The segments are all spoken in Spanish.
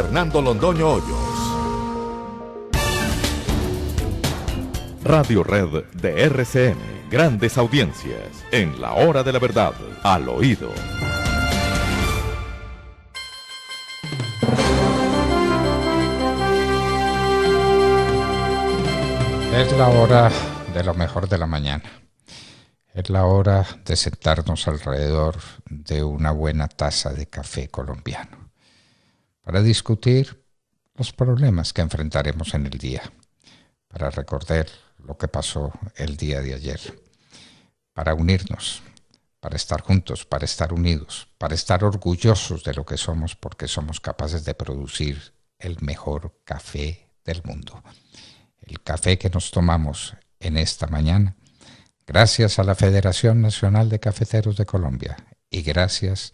Fernando Londoño Hoyos. Radio Red de RCN. Grandes audiencias. En la hora de la verdad. Al oído. Es la hora de lo mejor de la mañana. Es la hora de sentarnos alrededor de una buena taza de café colombiano para discutir los problemas que enfrentaremos en el día, para recordar lo que pasó el día de ayer, para unirnos, para estar juntos, para estar unidos, para estar orgullosos de lo que somos porque somos capaces de producir el mejor café del mundo. El café que nos tomamos en esta mañana, gracias a la Federación Nacional de Cafeteros de Colombia y gracias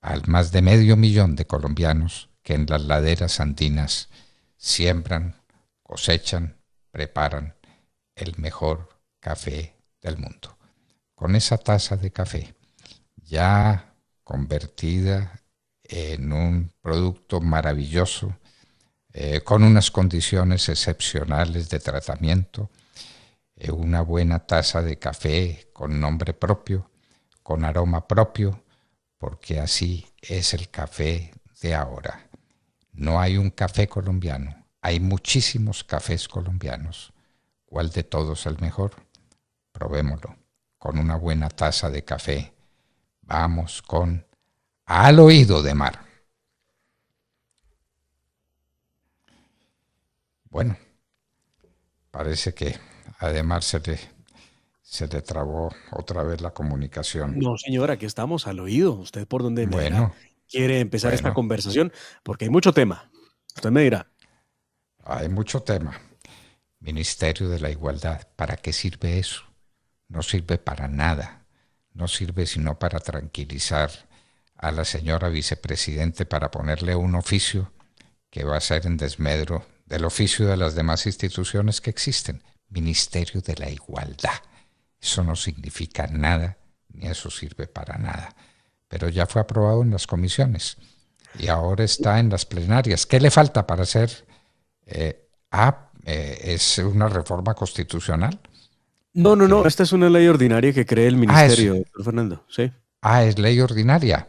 al más de medio millón de colombianos que en las laderas andinas siembran, cosechan, preparan el mejor café del mundo. Con esa taza de café ya convertida en un producto maravilloso, eh, con unas condiciones excepcionales de tratamiento, eh, una buena taza de café con nombre propio, con aroma propio, porque así es el café de ahora no hay un café colombiano, hay muchísimos cafés colombianos. ¿Cuál de todos el mejor? Probémoslo con una buena taza de café. Vamos con al oído de mar. Bueno, parece que además se le, se le trabó otra vez la comunicación. No, señora, que estamos al oído. ¿Usted por dónde? Bueno, quiere empezar esta conversación? Porque hay mucho tema. Usted me dirá. Hay mucho tema. Ministerio de la Igualdad, ¿para qué sirve eso? No sirve para nada. No sirve sino para tranquilizar a la señora vicepresidente para ponerle un oficio que va a ser en desmedro del oficio de las demás instituciones que existen. Ministerio de la Igualdad. Eso no significa nada, ni eso sirve para nada pero ya fue aprobado en las comisiones y ahora está en las plenarias. ¿Qué le falta para hacer? ah, ¿Es una reforma constitucional? No, no, no, esta es una ley ordinaria que cree el ah, ministerio, ah, Fernando. Sí. Ah, es ley ordinaria.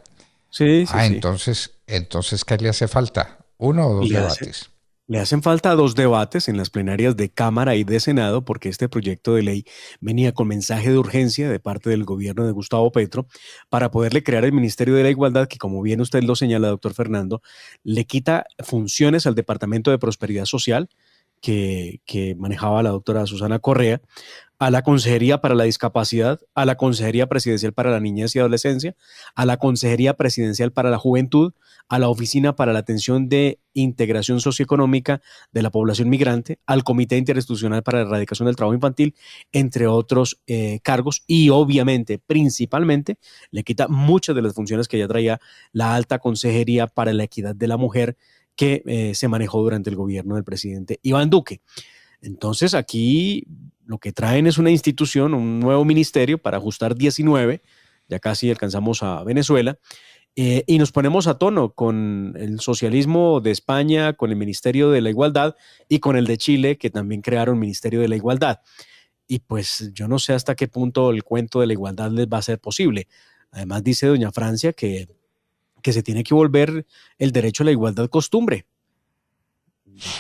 Sí, sí. Ah, entonces, entonces, ¿qué le hace falta? ¿Uno o dos debates? Le hacen falta dos debates en las plenarias de Cámara y de Senado porque este proyecto de ley venía con mensaje de urgencia de parte del gobierno de Gustavo Petro para poderle crear el Ministerio de la Igualdad, que como bien usted lo señala, doctor Fernando, le quita funciones al Departamento de Prosperidad Social, que, manejaba la doctora Susana Correa, a la Consejería para la Discapacidad, a la Consejería Presidencial para la Niñez y Adolescencia, a la Consejería Presidencial para la Juventud, a la Oficina para la Atención de Integración Socioeconómica de la Población Migrante, al Comité Interinstitucional para la Erradicación del Trabajo Infantil, entre otros eh, cargos. Y obviamente, principalmente, le quita muchas de las funciones que ya traía la Alta Consejería para la Equidad de la Mujer que eh, se manejó durante el gobierno del presidente Iván Duque. Entonces, aquí lo que traen es una institución, un nuevo ministerio para ajustar 19, ya casi alcanzamos a Venezuela, eh, y nos ponemos a tono con el socialismo de España, con el Ministerio de la Igualdad y con el de Chile, que también crearon Ministerio de la Igualdad. Y pues yo no sé hasta qué punto el cuento de la igualdad les va a ser posible. Además dice doña Francia que se tiene que volver el derecho a la igualdad costumbre.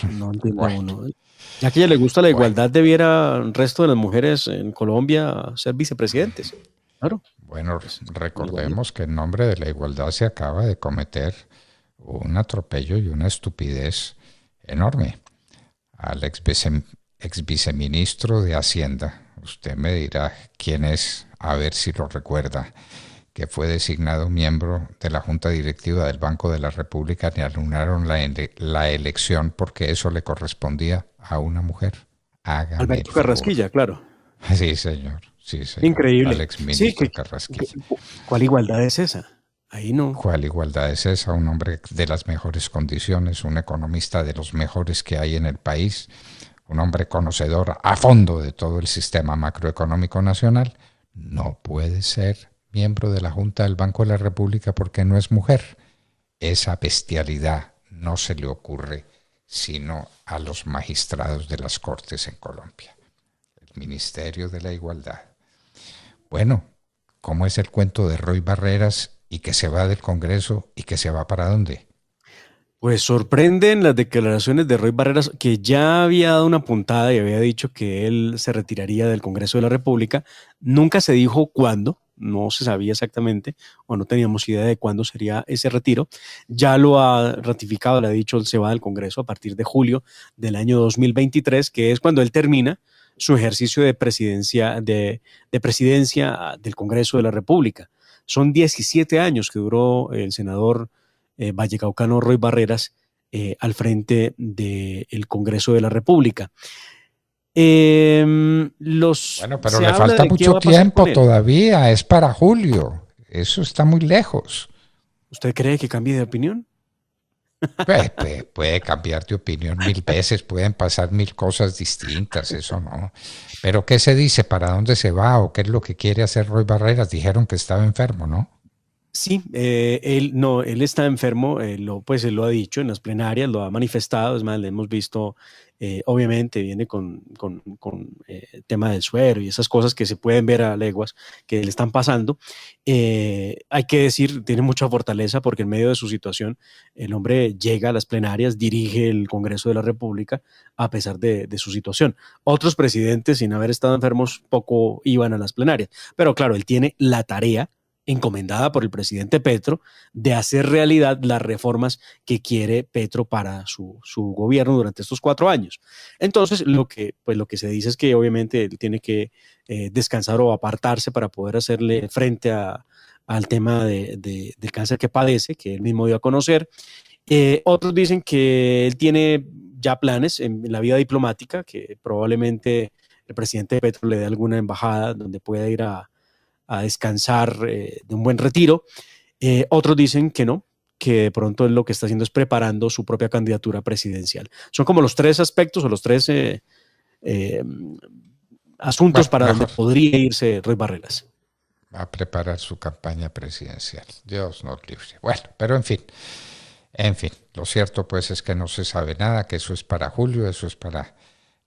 No Ya que a ella le gusta la igualdad, debiera el resto de las mujeres en Colombia ser vicepresidentes. Claro. Bueno, pues, recordemos que en nombre de la igualdad se acaba de cometer un atropello y una estupidez enorme. Al ex, ex viceministro de Hacienda, usted me dirá quién es, a ver si lo recuerda que fue designado miembro de la Junta Directiva del Banco de la República, le anularon la, la elección porque eso le correspondía a una mujer. Alberto Carrasquilla, claro. Sí, señor. Sí, Increíble. Alex sí, Carrasquilla. ¿Cuál igualdad es esa? Ahí no. ¿Cuál igualdad es esa? Un hombre de las mejores condiciones, un economista de los mejores que hay en el país, un hombre conocedor a fondo de todo el sistema macroeconómico nacional, no puede ser miembro de la Junta del Banco de la República porque no es mujer. Esa bestialidad no se le ocurre sino a los magistrados de las Cortes en Colombia, el Ministerio de la Igualdad. Bueno, ¿cómo es el cuento de Roy Barreras y que se va del Congreso y que se va para dónde? Pues sorprenden las declaraciones de Roy Barreras, que ya había dado una puntada y había dicho que él se retiraría del Congreso de la República. Nunca se dijo cuándo, no se sabía exactamente o no teníamos idea de cuándo sería ese retiro. Ya lo ha ratificado, le ha dicho se va del Congreso a partir de julio del año 2023, que es cuando él termina su ejercicio de presidencia, de, presidencia del Congreso de la República. Son 17 años que duró el senador eh, vallecaucano Roy Barreras eh, al frente del Congreso de la República. Em, los, bueno, pero le falta mucho tiempo todavía, es para julio, eso está muy lejos. ¿Usted cree que cambie de opinión? Pues, pues, puede, cambiar de opinión mil veces, pueden pasar mil cosas distintas, eso no. Pero ¿qué se dice? ¿Para dónde se va? ¿O qué es lo que quiere hacer Roy Barreras? Dijeron que estaba enfermo, ¿no? Sí, eh, él no, él está enfermo, eh, lo, pues él lo ha dicho en las plenarias, lo ha manifestado, es más, le hemos visto, eh, obviamente viene con, el tema del suero y esas cosas que se pueden ver a leguas que le están pasando. hay que decir, tiene mucha fortaleza porque en medio de su situación el hombre llega a las plenarias, dirige el Congreso de la República a pesar de su situación. Otros presidentes sin haber estado enfermos poco iban a las plenarias, pero claro, él tiene la tarea encomendada por el presidente Petro de hacer realidad las reformas que quiere Petro para su, gobierno durante estos cuatro años. Entonces, lo que, pues, lo que se dice es que obviamente él tiene que eh, descansar o apartarse para poder hacerle frente al tema de, del cáncer que padece, que él mismo dio a conocer. Eh, otros dicen que él tiene ya planes en la vida diplomática, que probablemente el presidente Petro le dé alguna embajada donde pueda ir a, a descansar eh, de un buen retiro. Eh, otros dicen que no, que de pronto lo que está haciendo es preparando su propia candidatura presidencial. Son como los tres aspectos o los tres eh, asuntos para donde podría irse Rey Barreras. A preparar su campaña presidencial. Dios nos libre. Bueno, pero en fin. En fin, lo cierto pues es que no se sabe nada, que eso es para julio, eso es para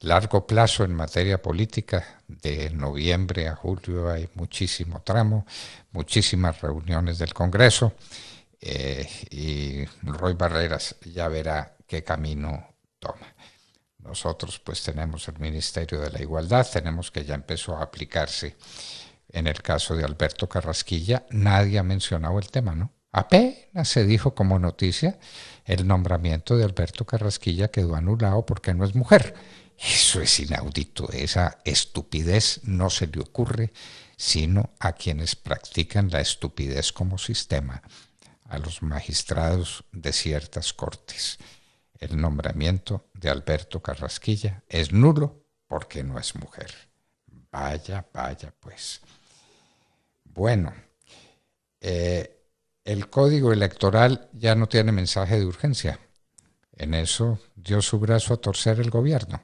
largo plazo en materia política. De noviembre a julio hay muchísimo tramo, muchísimas reuniones del Congreso eh, y Roy Barreras ya verá qué camino toma. Nosotros pues tenemos el Ministerio de la Igualdad, tenemos que ya empezó a aplicarse en el caso de Alberto Carrasquilla, nadie ha mencionado el tema, ¿no? Apenas se dijo como noticia el nombramiento de Alberto Carrasquilla quedó anulado porque no es mujer eso es inaudito, esa estupidez no se le ocurre sino a quienes practican la estupidez como sistema, a los magistrados de ciertas cortes. El nombramiento de Alberto Carrasquilla es nulo porque no es mujer. Vaya, vaya, pues. Bueno, eh, el código electoral ya no tiene mensaje de urgencia. En eso dio su brazo a torcer el gobierno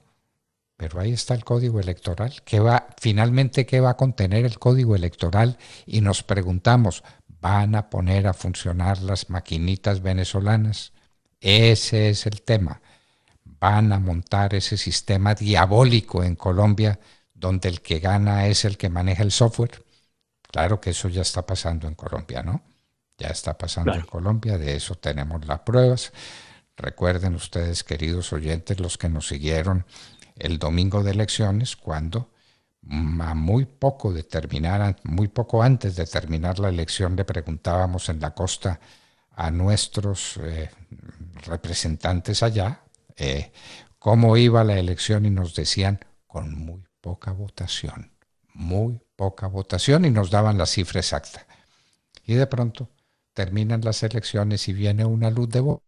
pero ahí está el código electoral. que va, finalmente, ¿qué va a contener el código electoral? Y nos preguntamos, ¿van a poner a funcionar las maquinitas venezolanas? Ese es el tema. Van a montar ese sistema diabólico en Colombia donde el que gana es el que maneja el software. Claro que eso ya está pasando en Colombia, ¿no? Ya está pasando en Colombia, de eso tenemos las pruebas. Recuerden ustedes, queridos oyentes, los que nos siguieron el domingo de elecciones, cuando muy poco de muy poco antes de terminar la elección, le preguntábamos en la costa a nuestros eh, representantes allá eh, cómo iba la elección y nos decían con muy poca votación, muy poca votación y nos daban la cifra exacta. Y de pronto terminan las elecciones y viene una luz de voz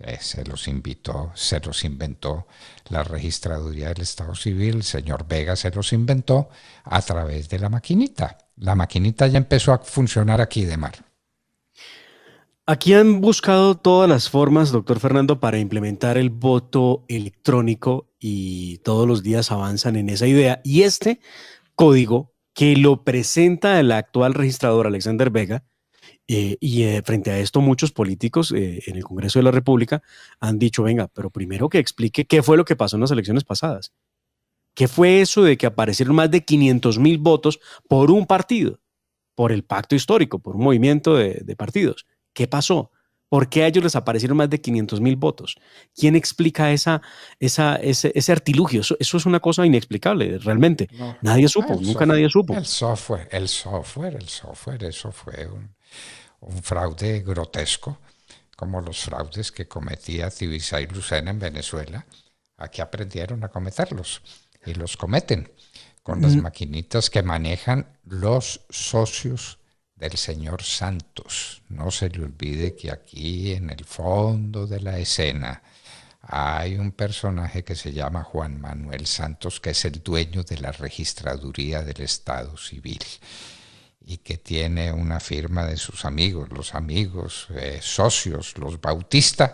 eh, se los invitó, se los inventó la registraduría del Estado Civil, el señor Vega se los inventó a través de la maquinita. La maquinita ya empezó a funcionar aquí de mar. Aquí han buscado todas las formas, doctor Fernando, para implementar el voto electrónico y todos los días avanzan en esa idea. Y este código que lo presenta el actual registrador Alexander Vega, eh, y eh, frente a esto, muchos políticos eh, en el Congreso de la República han dicho, venga, pero primero que explique qué fue lo que pasó en las elecciones pasadas. ¿Qué fue eso de que aparecieron más de 500 mil votos por un partido, por el pacto histórico, por un movimiento de, partidos? ¿Qué pasó? ¿Por qué a ellos les aparecieron más de 500 mil votos? ¿Quién explica esa, ese, artilugio? Eso, es una cosa inexplicable, realmente. nadie supo, nunca nadie supo. El software, el software, el software, eso fue un un fraude grotesco, como los fraudes que cometía y Lucena en Venezuela. Aquí aprendieron a cometerlos y los cometen con las mm. maquinitas que manejan los socios del señor Santos. No se le olvide que aquí en el fondo de la escena hay un personaje que se llama Juan Manuel Santos, que es el dueño de la registraduría del Estado Civil y que tiene una firma de sus amigos, los amigos, eh, socios, los bautistas,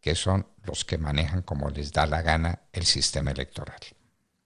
que son los que manejan como les da la gana el sistema electoral.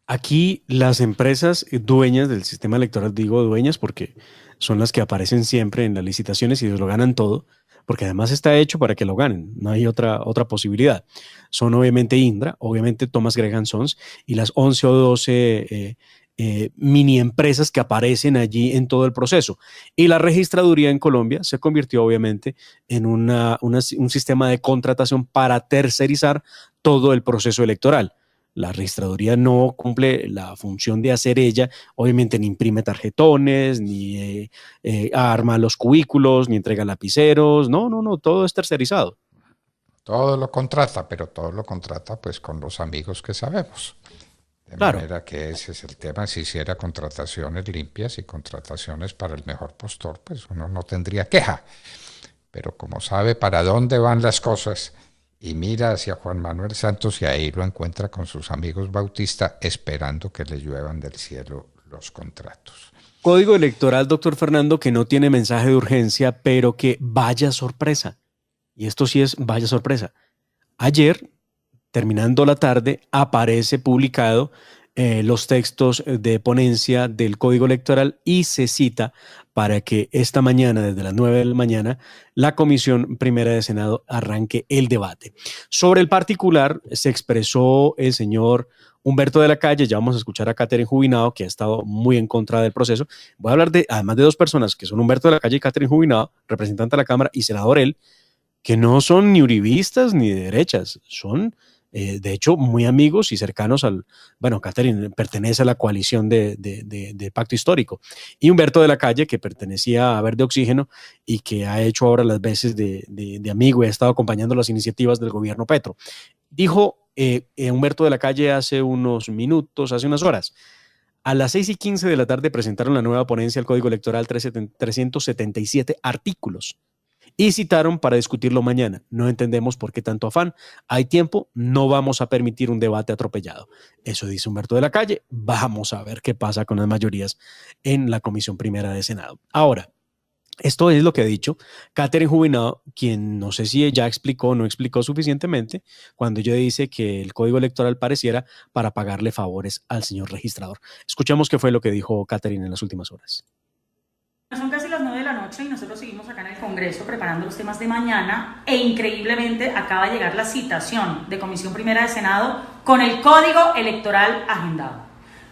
Aquí las empresas dueñas del sistema electoral, digo dueñas porque son las que aparecen siempre en las licitaciones y lo ganan todo, porque además está hecho para que lo ganen, no hay otra, otra posibilidad. Son obviamente Indra, obviamente Thomas Gregan Sons y las 11 o 12 eh, mini empresas que aparecen allí en todo el proceso. Y la registraduría en Colombia se convirtió obviamente en un sistema de contratación para tercerizar todo el proceso electoral. La registraduría no cumple la función de hacer ella, obviamente ni imprime tarjetones, ni eh, eh, arma los cubículos, ni entrega lapiceros, no, no, no, todo es tercerizado. Todo lo contrata, pero todo lo contrata pues con los amigos que sabemos. De manera que ese es el tema. Si hiciera contrataciones limpias y contrataciones para el mejor postor, pues uno no tendría queja. Pero como sabe para dónde van las cosas y mira hacia Juan Manuel Santos y ahí lo encuentra con sus amigos Bautista esperando que le lluevan del cielo los contratos. Código electoral, doctor Fernando, que no tiene mensaje de urgencia, pero que vaya sorpresa. Y esto sí es vaya sorpresa. Ayer terminando la tarde, aparece publicado eh, los textos de ponencia del Código Electoral y se cita para que esta mañana, desde las 9 de la mañana, la Comisión Primera de Senado arranque el debate. Sobre el particular, se expresó el señor Humberto de la Calle, ya vamos a escuchar a Catherine Jubinado, que ha estado muy en contra del proceso. Voy a hablar de, además de dos personas, que son Humberto de la Calle y Catherine Jubinado, representante de la Cámara y senador él, que no son ni uribistas ni de derechas, son eh, de hecho, muy amigos y cercanos al, bueno, Catherine pertenece a la coalición de, Pacto Histórico, y Humberto de la Calle, que pertenecía a Verde Oxígeno y que ha hecho ahora las veces de, amigo y ha estado acompañando las iniciativas del gobierno Petro. Dijo eh, eh, Humberto de la Calle hace unos minutos, hace unas horas, a las 6 y 15 de la tarde presentaron la nueva ponencia al Código Electoral 377 artículos y citaron para discutirlo mañana. No entendemos por qué tanto afán. Hay tiempo, no vamos a permitir un debate atropellado. Eso dice Humberto de la Calle. Vamos a ver qué pasa con las mayorías en la Comisión Primera de Senado. Ahora, esto es lo que ha dicho Catherine Jubinado, quien no sé si ella explicó o no explicó suficientemente cuando ella dice que el código electoral pareciera para pagarle favores al señor registrador. Escuchemos qué fue lo que dijo Catherine en las últimas horas. Son casi las noche y nosotros seguimos acá en el Congreso preparando los temas de mañana e increíblemente acaba de llegar la citación de Comisión Primera de Senado con el código electoral agendado.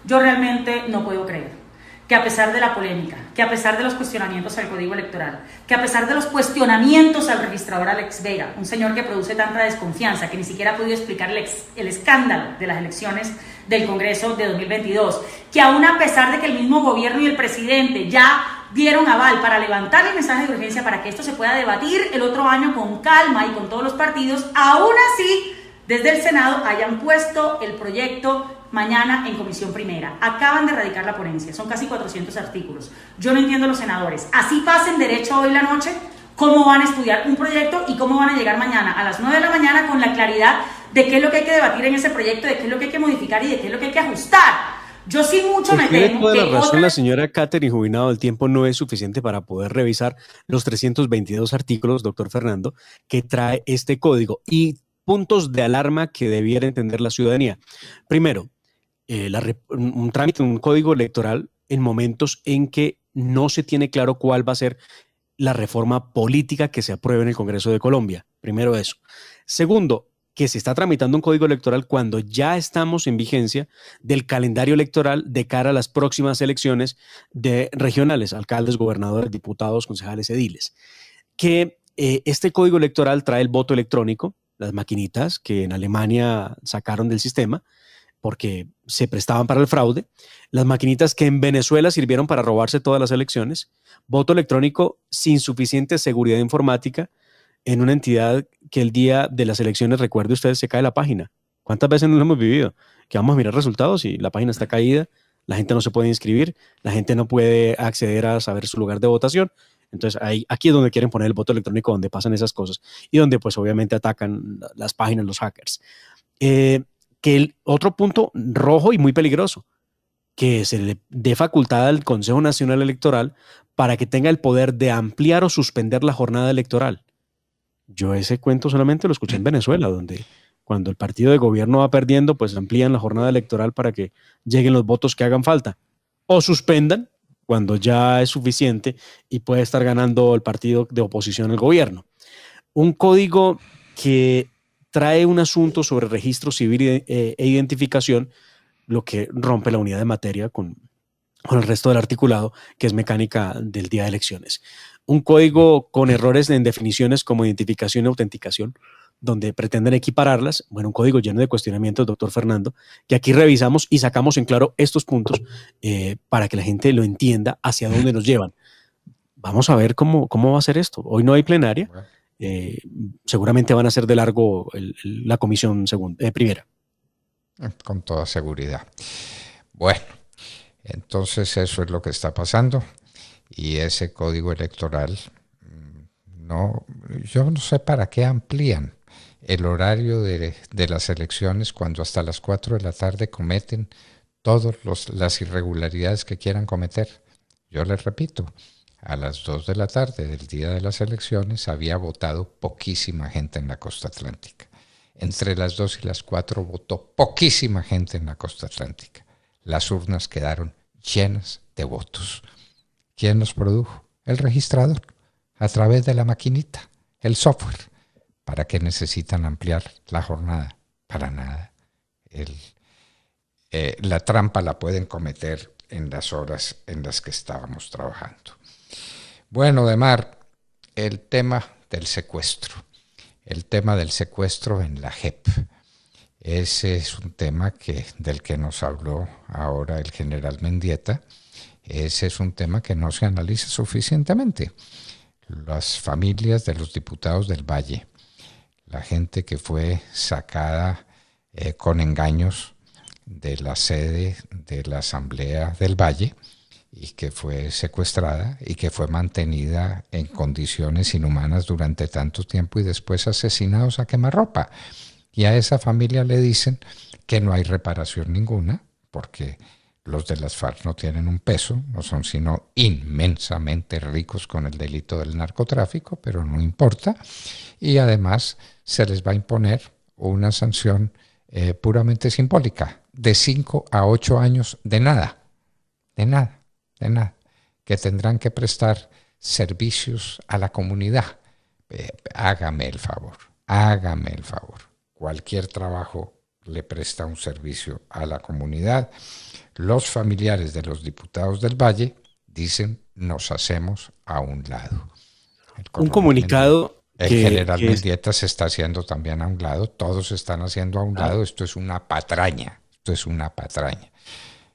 Yo realmente no puedo creer que a pesar de la polémica, que a pesar de los cuestionamientos al código electoral, que a pesar de los cuestionamientos al registrador Alex Vega, un señor que produce tanta desconfianza que ni siquiera ha podido explicar el, el escándalo de las elecciones del Congreso de 2022, que aún a pesar de que el mismo gobierno y el presidente ya dieron aval para levantar el mensaje de urgencia para que esto se pueda debatir el otro año con calma y con todos los partidos, aún así desde el Senado hayan puesto el proyecto mañana en comisión primera. Acaban de erradicar la ponencia, son casi 400 artículos. Yo no entiendo a los senadores. Así pasen derecho hoy la noche, cómo van a estudiar un proyecto y cómo van a llegar mañana a las 9 de la mañana con la claridad de qué es lo que hay que debatir en ese proyecto, de qué es lo que hay que modificar y de qué es lo que hay que ajustar. Yo sí mucho me pues temo. la razón la señora Catherine Jubinado. El tiempo no es suficiente para poder revisar los 322 artículos, doctor Fernando, que trae este código y puntos de alarma que debiera entender la ciudadanía. Primero, eh, un trámite, un código electoral en momentos en que no se tiene claro cuál va a ser la reforma política que se apruebe en el Congreso de Colombia. Primero eso. Segundo, que se está tramitando un código electoral cuando ya estamos en vigencia del calendario electoral de cara a las próximas elecciones de regionales, alcaldes, gobernadores, diputados, concejales, ediles. Que eh, este código electoral trae el voto electrónico, las maquinitas que en Alemania sacaron del sistema porque se prestaban para el fraude, las maquinitas que en Venezuela sirvieron para robarse todas las elecciones, voto electrónico sin suficiente seguridad informática, en una entidad que el día de las elecciones, recuerde usted, se cae la página. ¿Cuántas veces no lo hemos vivido? Que vamos a mirar resultados y la página está caída, la gente no se puede inscribir, la gente no puede acceder a saber su lugar de votación. Entonces, ahí, aquí es donde quieren poner el voto electrónico, donde pasan esas cosas y donde pues obviamente atacan las páginas, los hackers. Eh, que el otro punto rojo y muy peligroso, que se le dé facultad al Consejo Nacional Electoral para que tenga el poder de ampliar o suspender la jornada electoral. Yo ese cuento solamente lo escuché en mm. Venezuela, donde cuando el partido de gobierno va perdiendo, pues amplían la jornada electoral para que lleguen los votos que hagan falta. O suspendan cuando ya es suficiente y puede estar ganando el partido de oposición al gobierno. Un código que trae un asunto sobre registro civil eh, e identificación, lo que rompe la unidad de materia con, con el resto del articulado, que es mecánica del día de elecciones un código con errores en definiciones como identificación y autenticación, donde pretenden equipararlas. Bueno, un código lleno de cuestionamientos, doctor Fernando, que aquí revisamos y sacamos en claro estos puntos eh, para que la gente lo entienda hacia dónde nos llevan. Vamos a ver cómo, va a ser esto. Hoy no hay plenaria. Eh, seguramente van a ser de largo la comisión segunda, eh, primera. Con toda seguridad. Bueno, entonces eso es lo que está pasando y ese código electoral, no, yo no sé para qué amplían el horario de, de las elecciones cuando hasta las 4 de la tarde cometen todas las irregularidades que quieran cometer. Yo les repito, a las 2 de la tarde del día de las elecciones había votado poquísima gente en la costa atlántica. Entre las 2 y las 4 votó poquísima gente en la costa atlántica. Las urnas quedaron llenas de votos. ¿Quién los produjo? El registrador, a través de la maquinita, el software. ¿Para qué necesitan ampliar la jornada? Para nada. Eh, la trampa la pueden cometer en las horas en las que estábamos trabajando. Bueno, Demar, el tema del secuestro. El tema del secuestro en la JEP. Ese es un tema que, del que nos habló ahora el general Mendieta ese es un tema que no se analiza suficientemente. Las familias de los diputados del Valle, la gente que fue sacada eh, con engaños de la sede de la Asamblea del Valle y que fue secuestrada y que fue mantenida en condiciones inhumanas durante tanto tiempo y después asesinados a quemarropa. Y a esa familia le dicen que no hay reparación ninguna porque los de las FARC no tienen un peso, no son sino inmensamente ricos con el delito del narcotráfico, pero no importa. Y además se les va a imponer una sanción eh, puramente simbólica, de 5 a 8 años de nada, de nada, de nada, que tendrán que prestar servicios a la comunidad. Eh, hágame el favor, hágame el favor. Cualquier trabajo le presta un servicio a la comunidad los familiares de los diputados del Valle dicen nos hacemos a un lado. Un comunicado el que, general de Mendieta se está haciendo también a un lado, todos están haciendo a un ah. lado, esto es una patraña, esto es una patraña.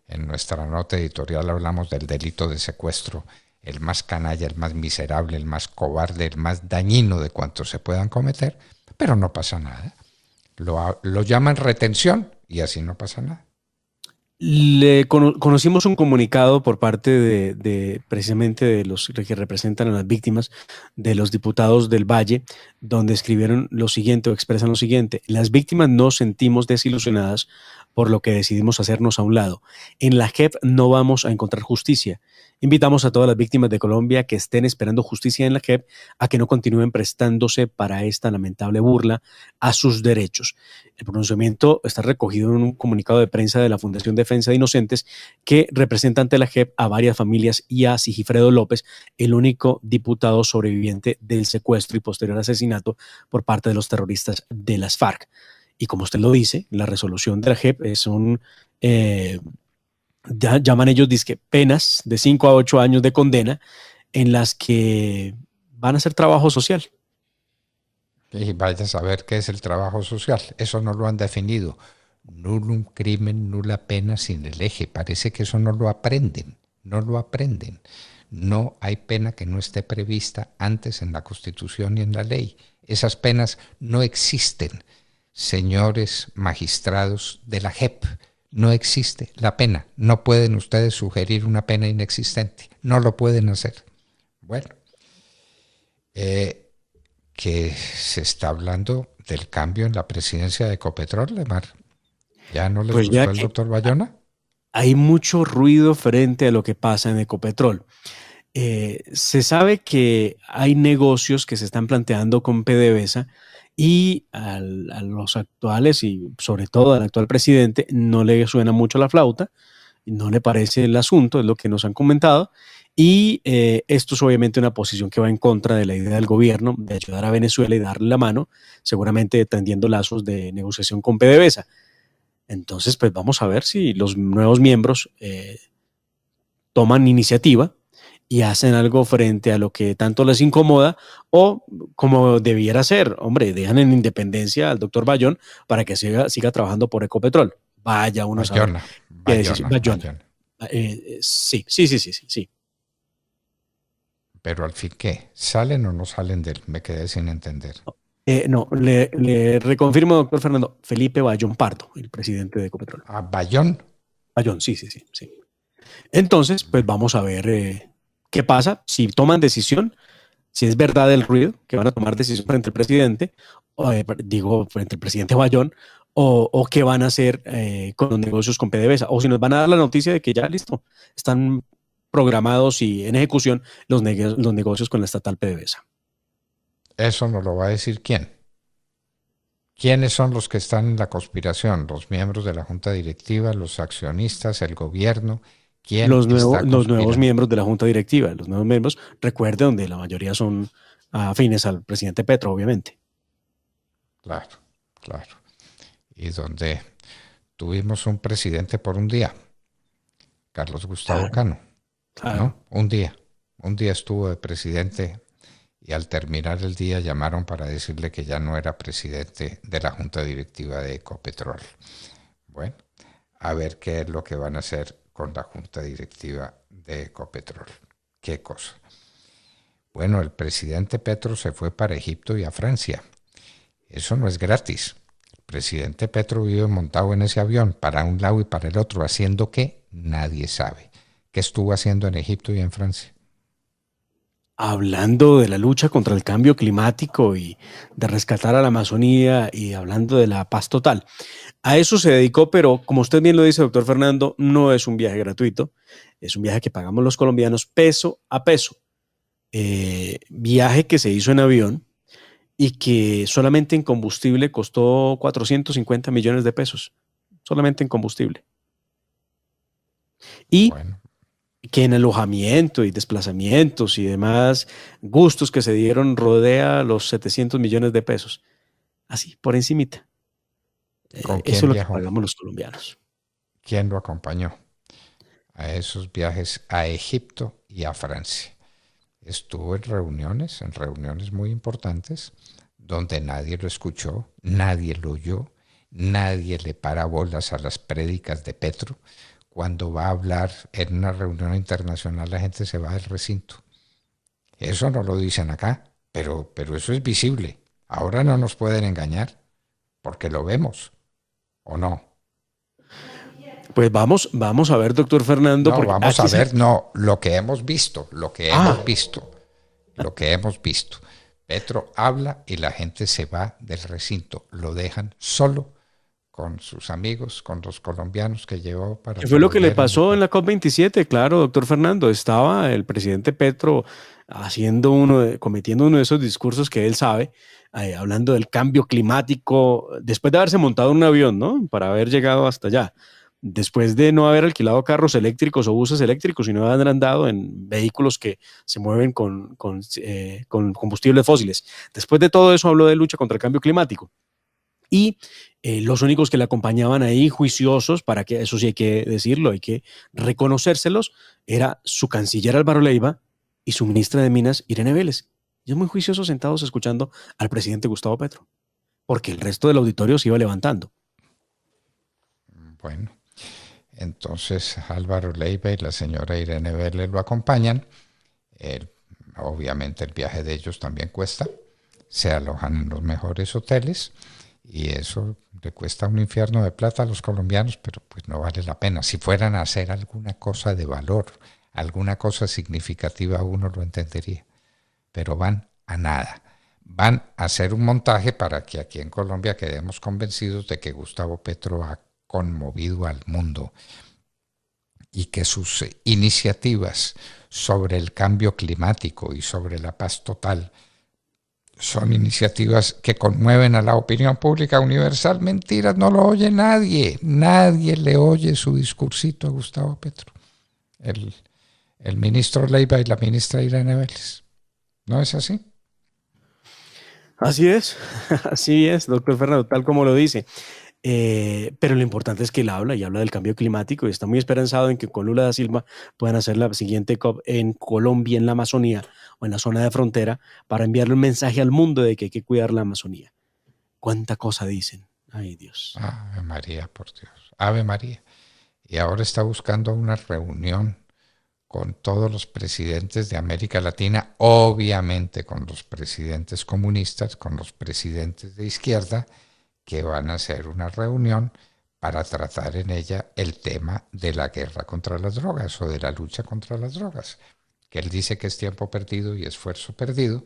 En nuestra nota editorial hablamos del delito de secuestro, el más canalla, el más miserable, el más cobarde, el más dañino de cuantos se puedan cometer, pero no pasa nada. lo llaman retención y así no pasa nada. Le conocimos un comunicado por parte de, de, precisamente de los que representan a las víctimas, de los diputados del Valle, donde escribieron lo siguiente o expresan lo siguiente. Las víctimas nos sentimos desilusionadas por lo que decidimos hacernos a un lado. En la JEP no vamos a encontrar justicia. Invitamos a todas las víctimas de Colombia que estén esperando justicia en la JEP a que no continúen prestándose para esta lamentable burla a sus derechos. El pronunciamiento está recogido en un comunicado de prensa de la Fundación de Defensa de Inocentes, que representa ante la JEP a varias familias y a Sigifredo López, el único diputado sobreviviente del secuestro y posterior asesinato por parte de los terroristas de las FARC. Y como usted lo dice, la resolución de la JEP es un... Eh, ya llaman ellos dice, penas de cinco a ocho años de condena en las que van a hacer trabajo social. Y vaya a saber qué es el trabajo social. Eso no lo han definido un crimen, nula pena sin el eje. Parece que eso no lo aprenden, no lo aprenden. No hay pena que no esté prevista antes en la Constitución y en la ley. Esas penas no existen, señores magistrados de la JEP. No existe la pena. No pueden ustedes sugerir una pena inexistente. No lo pueden hacer. Bueno, eh, que se está hablando del cambio en la presidencia de de Lemar. ¿Ya no les pues gustó el doctor Bayona? Hay mucho ruido frente a lo que pasa en Ecopetrol. Eh, se sabe que hay negocios que se están planteando con PDVSA y a los actuales y sobre todo al actual presidente no le suena mucho la flauta, no le parece el asunto, es lo que nos han comentado. Y eh, esto es obviamente una posición que va en contra de la idea del gobierno de ayudar a Venezuela y darle la mano, seguramente tendiendo lazos de negociación con PDVSA. Entonces, pues vamos a ver si los nuevos miembros toman iniciativa y hacen algo frente a lo que tanto les incomoda o como debiera ser. Hombre, dejan en independencia al doctor Bayón para que siga, siga trabajando por Ecopetrol. Vaya una... Bayona, Bayona, Bayona. sí, sí, sí, sí, sí. Pero al fin, ¿qué? ¿Salen o no salen de él? Me quedé sin entender. Eh, no, le, reconfirmo, doctor Fernando, Felipe Bayón Pardo, el presidente de Ecopetrol. ¿A Bayón? Bayón, sí, sí, sí, Entonces, pues vamos a ver eh, qué pasa, si toman decisión, si es verdad el ruido, que van a tomar decisión frente al presidente, o, eh, digo, frente al presidente Bayón, o, qué van a hacer con los negocios con PDVSA, o si nos van a dar la noticia de que ya, listo, están programados y en ejecución los, negocios, los negocios con la estatal PDVSA. Eso no lo va a decir quién. ¿Quiénes son los que están en la conspiración? Los miembros de la Junta Directiva, los accionistas, el gobierno. los, los nuevos miembros de la Junta Directiva, los nuevos miembros, recuerde donde la mayoría son afines al presidente Petro, obviamente. Claro, claro. Y donde tuvimos un presidente por un día, Carlos Gustavo Cano. ¿no? Un día. Un día estuvo de presidente y al terminar el día llamaron para decirle que ya no era presidente de la Junta Directiva de Ecopetrol. Bueno, a ver qué es lo que van a hacer con la Junta Directiva de Ecopetrol. Qué cosa. Bueno, el presidente Petro se fue para Egipto y a Francia. Eso no es gratis. El presidente Petro vive montado en ese avión para un lado y para el otro, haciendo que nadie sabe. ¿Qué estuvo haciendo en Egipto y en Francia? hablando de la lucha contra el cambio climático y de rescatar a la Amazonía y hablando de la paz total. A eso se dedicó, pero como usted bien lo dice, doctor Fernando, no es un viaje gratuito, es un viaje que pagamos los colombianos peso a peso. Eh, viaje que se hizo en avión y que solamente en combustible costó 450 millones de pesos, solamente en combustible. Y que en alojamiento y desplazamientos y demás gustos que se dieron rodea los 700 millones de pesos. Así, por encimita. Eh, eso es lo que pagamos los colombianos. ¿Quién lo acompañó a esos viajes a Egipto y a Francia? Estuvo en reuniones, en reuniones muy importantes, donde nadie lo escuchó, nadie lo oyó, nadie le para bolas a las prédicas de Petro cuando va a hablar en una reunión internacional la gente se va del recinto. Eso no lo dicen acá, pero, pero eso es visible. Ahora no nos pueden engañar, porque lo vemos, ¿o no? Pues vamos, vamos a ver, doctor Fernando. No, vamos a ver, no, lo que hemos visto, lo que ah. hemos visto, lo que hemos visto. Petro habla y la gente se va del recinto, lo dejan solo con sus amigos, con los colombianos que llevó para... Fue lo que le pasó en la COP27, claro, doctor Fernando. Estaba el presidente Petro haciendo uno, cometiendo uno de esos discursos que él sabe, eh, hablando del cambio climático, después de haberse montado un avión, ¿no? Para haber llegado hasta allá. Después de no haber alquilado carros eléctricos o buses eléctricos, sino haber andado en vehículos que se mueven con, con eh, combustibles fósiles. Después de todo eso habló de lucha contra el cambio climático y eh, los únicos que le acompañaban ahí, juiciosos, para que eso sí hay que decirlo, hay que reconocérselos, era su canciller Álvaro Leiva y su ministra de Minas, Irene Vélez. es muy juicioso sentados escuchando al presidente Gustavo Petro, porque el resto del auditorio se iba levantando. Bueno, entonces Álvaro Leiva y la señora Irene Vélez lo acompañan. obviamente el viaje de ellos también cuesta. Se alojan en los mejores hoteles. Y eso le cuesta un infierno de plata a los colombianos, pero pues no vale la pena. Si fueran a hacer alguna cosa de valor, alguna cosa significativa, uno lo entendería. Pero van a nada. Van a hacer un montaje para que aquí en Colombia quedemos convencidos de que Gustavo Petro ha conmovido al mundo y que sus iniciativas sobre el cambio climático y sobre la paz total son iniciativas que conmueven a la opinión pública universal. Mentiras, no lo oye nadie. Nadie le oye su discursito a Gustavo Petro. El, ministro Leiva y la ministra Irene Vélez. ¿No es así? Así es, así es, doctor Fernando, tal como lo dice. Eh, pero lo importante es que él habla y habla del cambio climático y está muy esperanzado en que con Lula da Silva puedan hacer la siguiente COP en Colombia, en la Amazonía, o en la zona de frontera para enviarle un mensaje al mundo de que hay que cuidar la Amazonía. ¿Cuánta cosa dicen? Ay Dios. Ave María, por Dios. Ave María. Y ahora está buscando una reunión con todos los presidentes de América Latina, obviamente con los presidentes comunistas, con los presidentes de izquierda, que van a hacer una reunión para tratar en ella el tema de la guerra contra las drogas o de la lucha contra las drogas que él dice que es tiempo perdido y esfuerzo perdido,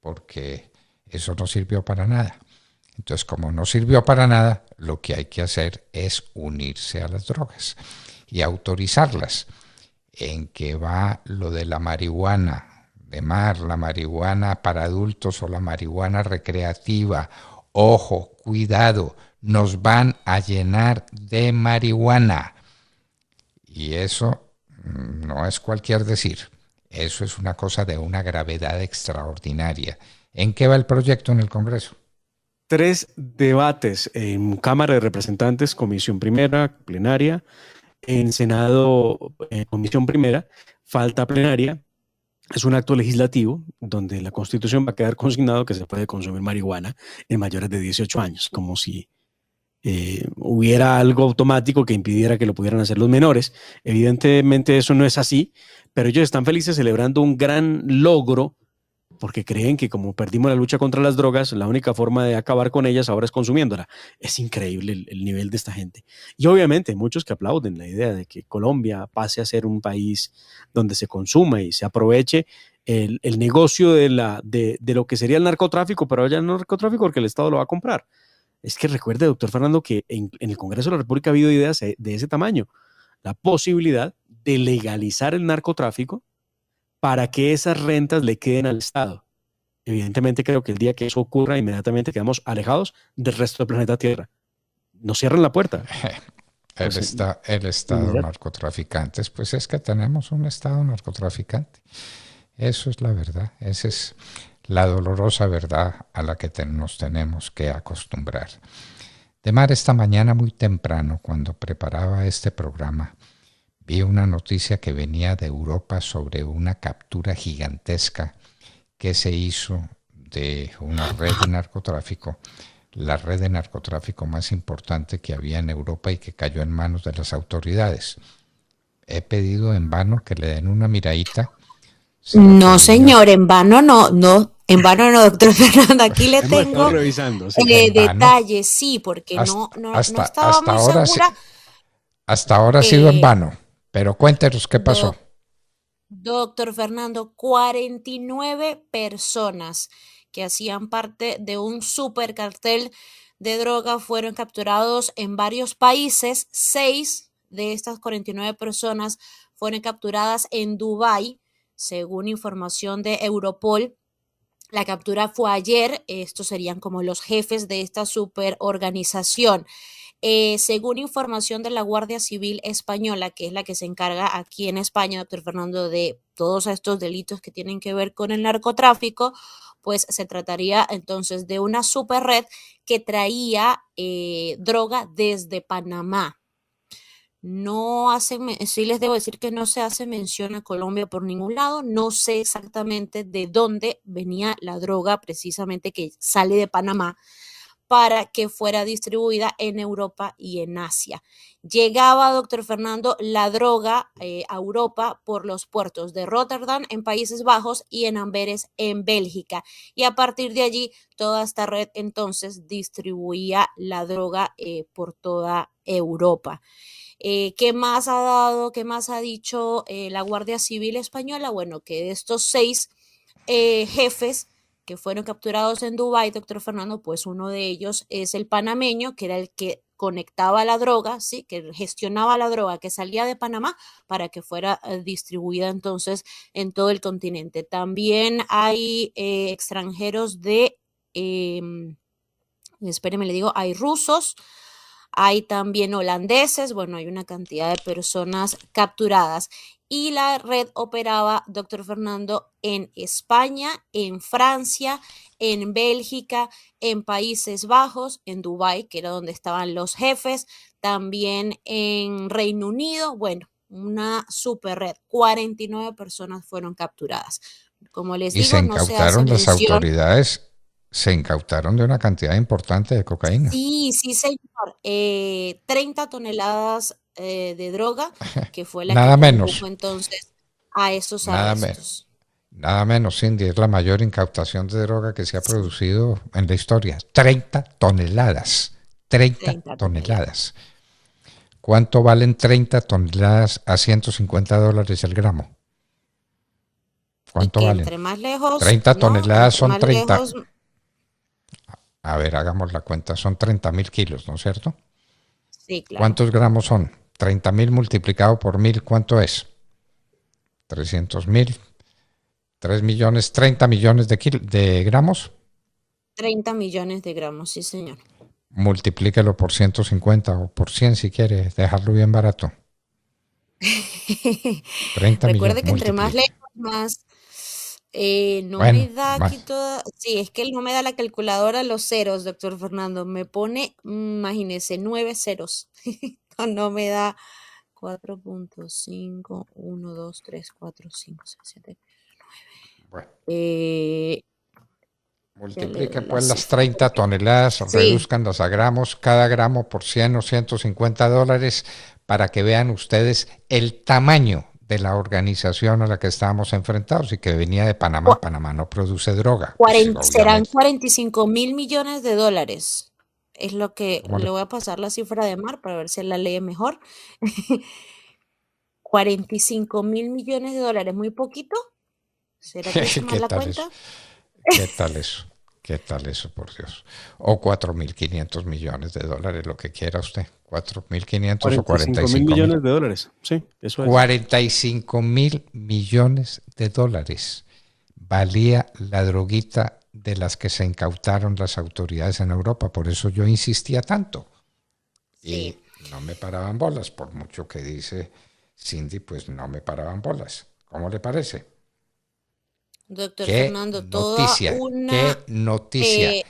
porque eso no sirvió para nada. Entonces, como no sirvió para nada, lo que hay que hacer es unirse a las drogas y autorizarlas. En qué va lo de la marihuana de mar, la marihuana para adultos o la marihuana recreativa. Ojo, cuidado, nos van a llenar de marihuana. Y eso mm, no es cualquier decir. Eso es una cosa de una gravedad extraordinaria. ¿En qué va el proyecto en el Congreso? Tres debates en Cámara de Representantes, Comisión Primera, Plenaria, en Senado, eh, Comisión Primera, falta plenaria. Es un acto legislativo donde la Constitución va a quedar consignado que se puede consumir marihuana en mayores de 18 años, como si eh, hubiera algo automático que impidiera que lo pudieran hacer los menores. Evidentemente eso no es así, pero ellos están felices celebrando un gran logro porque creen que como perdimos la lucha contra las drogas, la única forma de acabar con ellas ahora es consumiéndola. Es increíble el, nivel de esta gente. Y obviamente muchos que aplauden la idea de que Colombia pase a ser un país donde se consuma y se aproveche el, negocio de, la, de, lo que sería el narcotráfico, pero ya el narcotráfico porque el Estado lo va a comprar. Es que recuerde, doctor Fernando, que en, el Congreso de la República ha habido ideas eh, de ese tamaño. La posibilidad de legalizar el narcotráfico para que esas rentas le queden al Estado. Evidentemente creo que el día que eso ocurra, inmediatamente quedamos alejados del resto del planeta Tierra. Nos cierran la puerta. El, el Estado narcotraficante. pues es que tenemos un Estado narcotraficante. Eso es la verdad. Ese es, la dolorosa verdad a la que nos tenemos que acostumbrar. De mar esta mañana muy temprano, cuando preparaba este programa, vi una noticia que venía de Europa sobre una captura gigantesca que se hizo de una red de narcotráfico, la red de narcotráfico más importante que había en Europa y que cayó en manos de las autoridades. He pedido en vano que le den una miradita no, señor, en vano no, no, en vano no, doctor Fernando, aquí le tengo le sí, eh, detalles, sí, porque no, no, hasta, hasta ahora hasta ahora ha sido en eh, vano, pero cuéntenos qué pasó. doctor Fernando, 49 personas que hacían parte de un super cartel de droga fueron capturados en varios países. Seis de estas 49 personas fueron capturadas en Dubái según información de Europol, la captura fue ayer, estos serían como los jefes de esta superorganización. Eh, según información de la Guardia Civil Española, que es la que se encarga aquí en España, doctor Fernando, de todos estos delitos que tienen que ver con el narcotráfico, pues se trataría entonces de una superred que traía eh, droga desde Panamá. No hacen, sí les debo decir que no se hace mención a Colombia por ningún lado, no sé exactamente de dónde venía la droga precisamente que sale de Panamá para que fuera distribuida en Europa y en Asia. Llegaba, doctor Fernando, la droga eh, a Europa por los puertos de Rotterdam en Países Bajos y en Amberes en Bélgica. Y a partir de allí, toda esta red entonces distribuía la droga eh, por toda Europa. Eh, ¿Qué más ha dado, qué más ha dicho eh, la Guardia Civil Española? Bueno, que de estos seis eh, jefes que fueron capturados en Dubái, doctor Fernando, pues uno de ellos es el panameño, que era el que conectaba la droga, ¿sí? que gestionaba la droga que salía de Panamá para que fuera distribuida entonces en todo el continente. También hay extranjeros de, eh, em, espérenme, le digo, hay rusos, hay también holandeses, bueno, hay una cantidad de personas capturadas. Y la red operaba, doctor Fernando, en España, en Francia, en Bélgica, en Países Bajos, en Dubái, que era donde estaban los jefes, también en Reino Unido, bueno, una super red. 49 personas fueron capturadas. Como les y digo, no se las autoridades se incautaron de una cantidad importante de cocaína. Sí, sí, señor. 30 eh, toneladas eh, de droga, que fue la Nada que menos. entonces a esos Nada menos. Nada menos, Cindy, es la mayor incautación de droga que se ha producido en la historia. 30 toneladas. 30, toneladas. ¿Cuánto valen 30 toneladas a 150 dólares el gramo? ¿Cuánto valen? Entre más lejos, 30 toneladas son 30. A ver, hagamos la cuenta. Son 30.000 kilos, ¿no es cierto? Sí, claro. ¿Cuántos gramos son? 30.000 multiplicado por 1.000, ¿cuánto es? 300.000. 3 millones, 30 millones de, de gramos. 30 millones de gramos, sí, señor. Multiplíquelo por 150 o por 100 si quieres, dejarlo bien barato. 30 Recuerde que entre más lejos, más, eh, no me da aquí toda. Sí, es que él no me da la calculadora los ceros, doctor Fernando. Me pone, mm, imagínese, nueve ceros. no, me da 4.5, 1, 2, 3, 4, 5, 6, 7, 8, 9. Bueno. Eh, Multipliquen pues las 30 toneladas, reduzcan las a gramos, cada gramo por 100 o 150 dólares, para que vean ustedes el tamaño de la organización a la que estábamos enfrentados y que venía de Panamá. Panamá no produce droga. serán 45 mil millones de dólares. Es lo que le voy a pasar la cifra de Mar para ver si la lee mejor. 45 mil millones de dólares, muy poquito. ¿Será que ¿Qué, cuenta? ¿Qué tal eso? ¿Qué tal eso, por Dios? O 4.500 millones de dólares, lo que quiera usted. 4.500 o 45.000 millones de dólares. Sí, eso es. 45 mil millones de dólares valía la droguita de las que se incautaron las autoridades en Europa. Por eso yo insistía tanto. Y no me paraban bolas, por mucho que dice Cindy, pues no me paraban bolas. ¿Cómo le parece? Doctor Fernando, noticia, ¿qué noticia.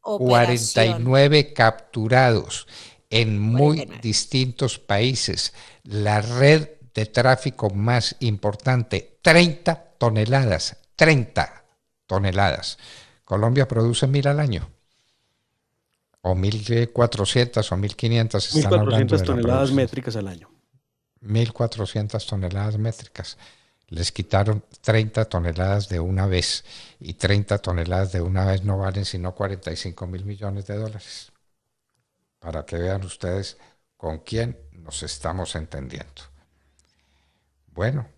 49 eh, capturados en muy distintos países. La red de tráfico más importante, 30 toneladas, 30 toneladas. Colombia produce mil al año. O 1.400 o 1.500. 1.400 toneladas métricas al año. 1.400 toneladas métricas les quitaron 30 toneladas de una vez y 30 toneladas de una vez no valen sino 45 mil millones de dólares. Para que vean ustedes con quién nos estamos entendiendo. Bueno,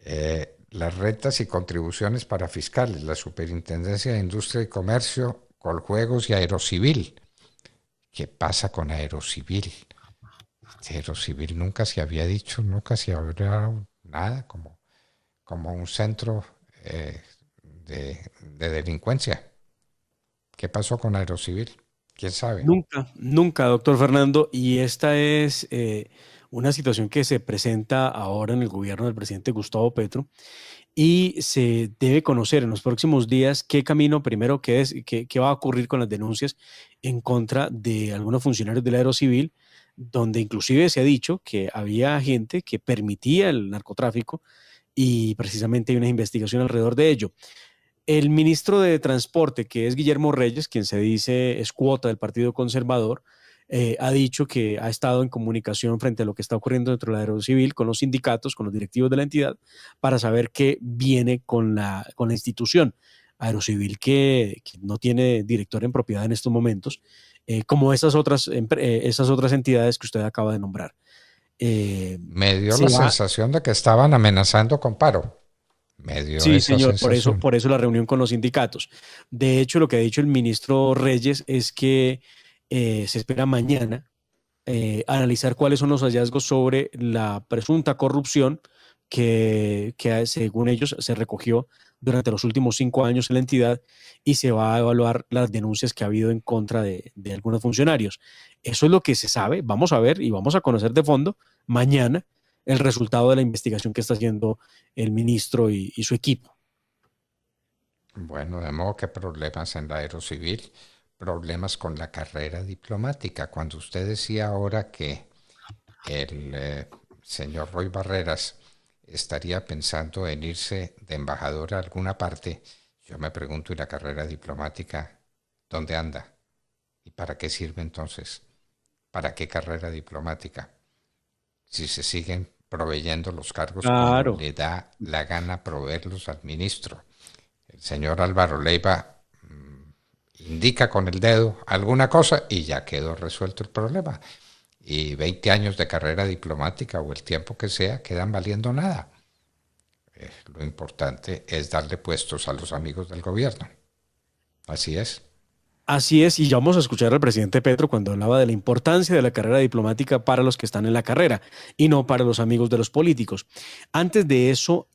eh, las rentas y contribuciones para fiscales, la Superintendencia de Industria y Comercio, Coljuegos y Aerocivil. ¿Qué pasa con Aerocivil? Aerocivil nunca se había dicho, nunca se habrá nada, como, como un centro eh, de, delincuencia. ¿Qué pasó con Aerocivil? ¿Quién sabe? Nunca, nunca, doctor Fernando. Y esta es eh, una situación que se presenta ahora en el gobierno del presidente Gustavo Petro y se debe conocer en los próximos días qué camino primero, qué, es, qué, va a ocurrir con las denuncias en contra de algunos funcionarios del Aerocivil. Civil donde inclusive se ha dicho que había gente que permitía el narcotráfico y precisamente hay una investigación alrededor de ello. El ministro de Transporte, que es Guillermo Reyes, quien se dice es cuota del Partido Conservador, eh, ha dicho que ha estado en comunicación frente a lo que está ocurriendo dentro la aero civil con los sindicatos, con los directivos de la entidad, para saber qué viene con la institución. Aerocivil que, no tiene director en propiedad en estos momentos, eh, como esas otras, eh, otras entidades que usted acaba de nombrar. Eh, me dio la sensación de que estaban amenazando con paro. Me dio sí, señor, por eso, por eso la reunión con los sindicatos. De hecho, lo que ha dicho el ministro Reyes es que se espera mañana analizar cuáles son los hallazgos sobre la presunta corrupción que, que según ellos se recogió durante los últimos cinco años en la entidad y se va a evaluar las denuncias que ha habido en contra de, algunos funcionarios. Eso es lo que se sabe. Vamos a ver y vamos a conocer de fondo mañana el resultado de la investigación que está haciendo el ministro y, su equipo. Bueno, de modo que problemas en la civil problemas con la carrera diplomática. Cuando usted decía ahora que el eh, señor Roy Barreras estaría pensando en irse de embajador a alguna parte, yo me pregunto, ¿y la carrera diplomática dónde anda? ¿Y para qué sirve entonces? ¿Para qué carrera diplomática? Si se siguen proveyendo los cargos le da la gana proveerlos al ministro. El señor Álvaro Leiva mm, indica con el dedo alguna cosa y ya quedó resuelto el problema y 20 años de carrera diplomática o el tiempo que sea quedan valiendo nada. Eh, lo importante es darle puestos a los amigos del gobierno. Así es. Así es, y ya vamos a escuchar al presidente Petro cuando hablaba de la importancia de la carrera diplomática para los que están en la carrera y no para los amigos de los políticos. Antes de eso,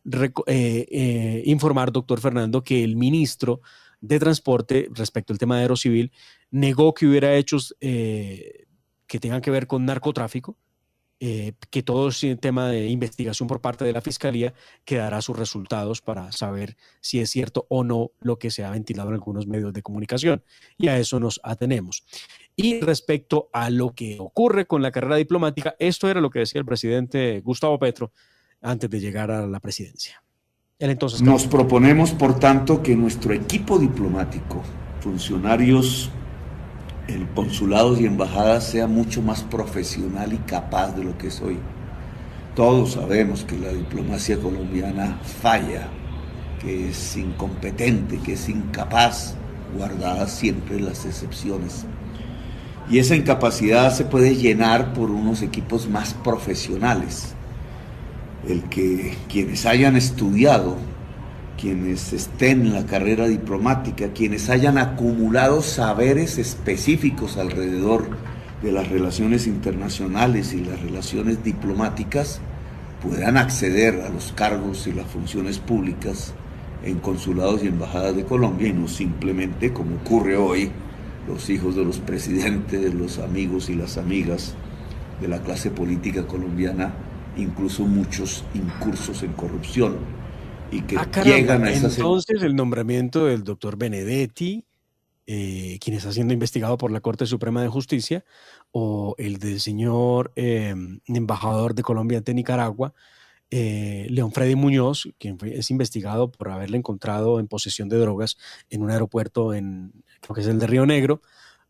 eh, eh, informar, doctor Fernando, que el ministro de Transporte, respecto al tema de civil negó que hubiera hechos que tengan que ver con narcotráfico, eh, que todo ese tema de investigación por parte de la Fiscalía quedará dará sus resultados para saber si es cierto o no lo que se ha ventilado en algunos medios de comunicación. Y a eso nos atenemos. Y respecto a lo que ocurre con la carrera diplomática, esto era lo que decía el presidente Gustavo Petro antes de llegar a la presidencia. entonces... Nos proponemos, por tanto, que nuestro equipo diplomático, funcionarios el consulado y embajadas sea mucho más profesional y capaz de lo que es hoy. Todos sabemos que la diplomacia colombiana falla, que es incompetente, que es incapaz, guardadas siempre las excepciones. Y esa incapacidad se puede llenar por unos equipos más profesionales. El que quienes hayan estudiado quienes estén en la carrera diplomática, quienes hayan acumulado saberes específicos alrededor de las relaciones internacionales y las relaciones diplomáticas, puedan acceder a los cargos y las funciones públicas en consulados y embajadas de Colombia y no simplemente, como ocurre hoy, los hijos de los presidentes, los amigos y las amigas de la clase política colombiana, incluso muchos incursos en corrupción que ah, Entonces el nombramiento del doctor Benedetti, eh, quien está siendo investigado por la Corte Suprema de Justicia, o el del señor em, embajador de Colombia ante Nicaragua, eh, León Freddy Muñoz, quien es investigado por haberle encontrado en posesión de drogas en un aeropuerto en, creo que es el de Río Negro,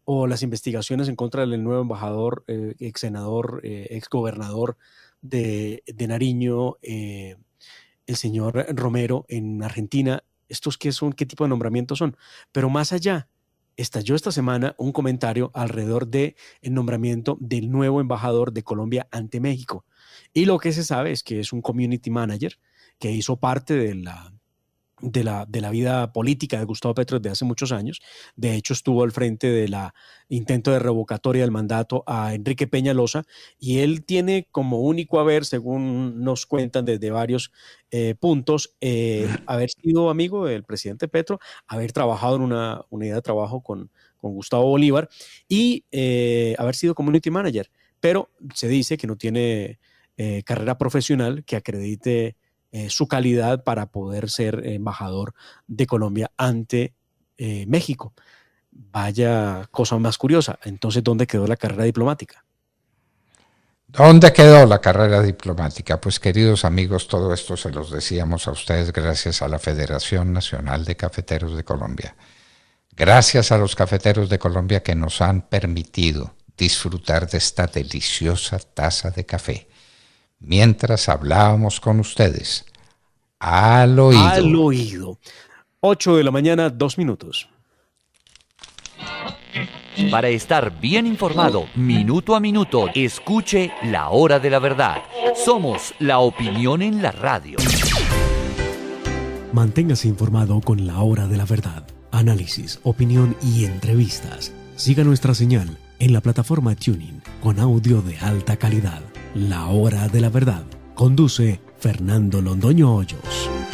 o las investigaciones en contra del nuevo embajador, eh, ex senador, eh, ex gobernador de, de Nariño, el señor Romero en Argentina, estos qué son, qué tipo de nombramientos son. Pero más allá, estalló esta semana un comentario alrededor del el nombramiento del nuevo embajador de Colombia ante México. Y lo que se sabe es que es un community manager que hizo parte de la de la, vida política de Gustavo Petro desde hace muchos años. De hecho, estuvo al frente del intento de revocatoria del mandato a Enrique Peñalosa y él tiene como único haber, según nos cuentan desde varios eh, puntos, eh, haber sido amigo del presidente Petro, haber trabajado en una unidad de trabajo con, con Gustavo Bolívar y eh, haber sido community manager. Pero se dice que no tiene carrera profesional que acredite eh, su calidad para poder ser embajador de Colombia ante eh, México. Vaya cosa más curiosa. Entonces, ¿dónde quedó la carrera diplomática? ¿Dónde quedó la carrera diplomática? Pues queridos amigos, todo esto se los decíamos a ustedes gracias a la Federación Nacional de Cafeteros de Colombia. Gracias a los cafeteros de Colombia que nos han permitido disfrutar de esta deliciosa taza de café mientras hablábamos con ustedes. Al oído. Al oído. 8 de la mañana, dos minutos. Para estar bien informado minuto a minuto, escuche La Hora de la Verdad. Somos la opinión en la radio. Manténgase informado con La Hora de la Verdad. Análisis, opinión y entrevistas. Siga nuestra señal en la plataforma Tuning con audio de alta calidad la Hora de la Verdad. Conduce Fernando Londoño Hoyos.